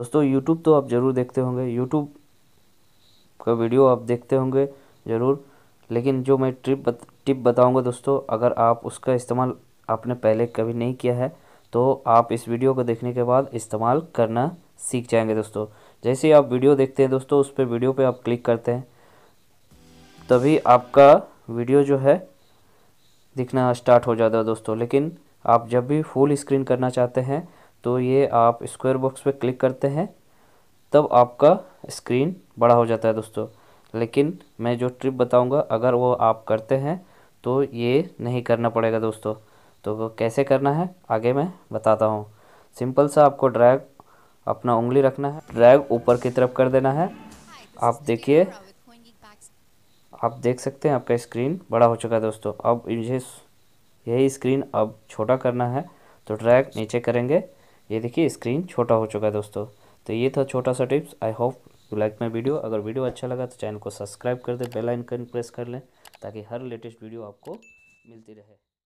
दोस्तों यूट्यूब तो आप ज़रूर देखते होंगे यूट्यूब का वीडियो आप देखते होंगे ज़रूर लेकिन जो मैं ट्रिप बत, टिप बताऊंगा दोस्तों अगर आप उसका इस्तेमाल आपने पहले कभी नहीं किया है तो आप इस वीडियो को देखने के बाद इस्तेमाल करना सीख जाएंगे दोस्तों जैसे ही आप वीडियो देखते हैं दोस्तों उस पर वीडियो पर आप क्लिक करते हैं तभी आपका वीडियो जो है दिखना स्टार्ट हो जाता है दोस्तों लेकिन आप जब भी फुल स्क्रीन करना चाहते हैं तो ये आप स्क्वायर बॉक्स पे क्लिक करते हैं तब आपका स्क्रीन बड़ा हो जाता है दोस्तों लेकिन मैं जो ट्रिप बताऊंगा अगर वो आप करते हैं तो ये नहीं करना पड़ेगा दोस्तों तो कैसे करना है आगे मैं बताता हूँ सिंपल सा आपको ड्रैग अपना उंगली रखना है ड्रैग ऊपर की तरफ कर देना है आप देखिए आप देख सकते हैं आपका स्क्रीन बड़ा हो चुका है दोस्तों अब मुझे यही स्क्रीन अब छोटा करना है तो ड्रैग नीचे करेंगे ये देखिए स्क्रीन छोटा हो चुका है दोस्तों तो ये था छोटा सा tips I hope you like my video अगर वीडियो अच्छा लगा तो चैनल को सब्सक्राइब कर दें बेल आइकन प्रेस कर लें ताकि हर लेटेस्ट वीडियो आपको मिलती रहे